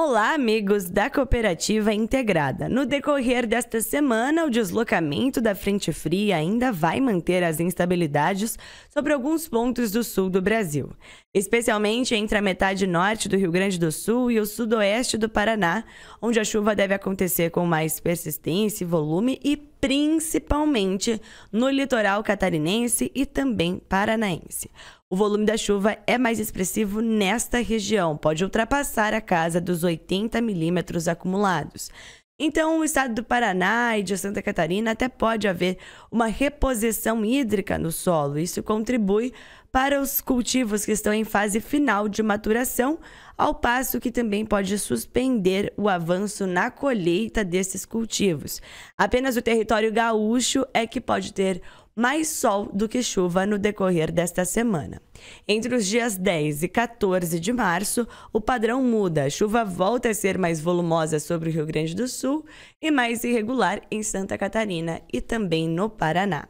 Olá, amigos da Cooperativa Integrada. No decorrer desta semana, o deslocamento da Frente Fria ainda vai manter as instabilidades sobre alguns pontos do sul do Brasil, especialmente entre a metade norte do Rio Grande do Sul e o sudoeste do Paraná, onde a chuva deve acontecer com mais persistência, volume e principalmente no litoral catarinense e também paranaense. O volume da chuva é mais expressivo nesta região, pode ultrapassar a casa dos 80 milímetros acumulados. Então, o estado do Paraná e de Santa Catarina até pode haver uma reposição hídrica no solo. Isso contribui para os cultivos que estão em fase final de maturação, ao passo que também pode suspender o avanço na colheita desses cultivos. Apenas o território gaúcho é que pode ter mais sol do que chuva no decorrer desta semana. Entre os dias 10 e 14 de março, o padrão muda. A chuva volta a ser mais volumosa sobre o Rio Grande do Sul e mais irregular em Santa Catarina e também no Paraná.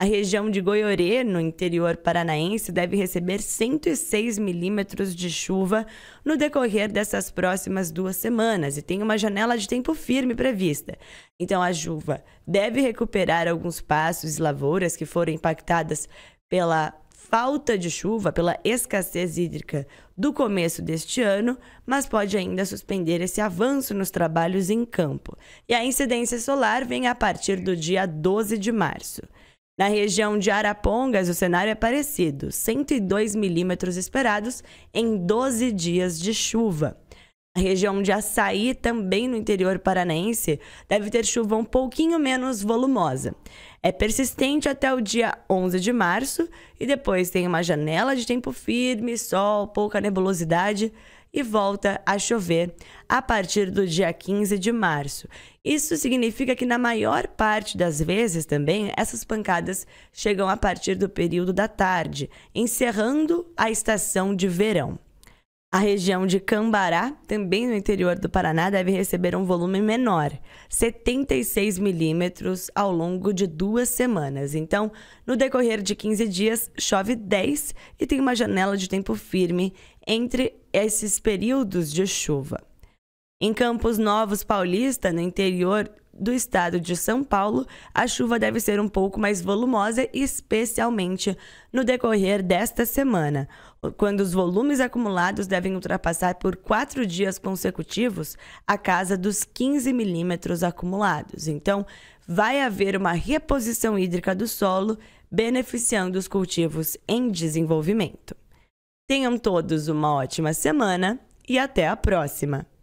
A região de Goiorê, no interior paranaense, deve receber 106 milímetros de chuva no decorrer dessas próximas duas semanas e tem uma janela de tempo firme prevista. Então, a chuva deve recuperar alguns pastos e lavouras que foram impactadas pela falta de chuva, pela escassez hídrica do começo deste ano, mas pode ainda suspender esse avanço nos trabalhos em campo. E a incidência solar vem a partir do dia 12 de março. Na região de Arapongas, o cenário é parecido: 102 milímetros esperados em 12 dias de chuva. A região de Açaí, também no interior paranaense, deve ter chuva um pouquinho menos volumosa. É persistente até o dia 11 de março e depois tem uma janela de tempo firme, sol, pouca nebulosidade e volta a chover a partir do dia 15 de março. Isso significa que, na maior parte das vezes também, essas pancadas chegam a partir do período da tarde, encerrando a estação de verão. A região de Cambará, também no interior do Paraná, deve receber um volume menor, 76 milímetros, ao longo de duas semanas. Então, no decorrer de 15 dias, chove 10 e tem uma janela de tempo firme entre esses períodos de chuva. Em Campos Novos Paulista, no interior do estado de São Paulo, a chuva deve ser um pouco mais volumosa, especialmente no decorrer desta semana, quando os volumes acumulados devem ultrapassar por quatro dias consecutivos a casa dos 15 milímetros acumulados. Então, vai haver uma reposição hídrica do solo, beneficiando os cultivos em desenvolvimento. Tenham todos uma ótima semana e até a próxima!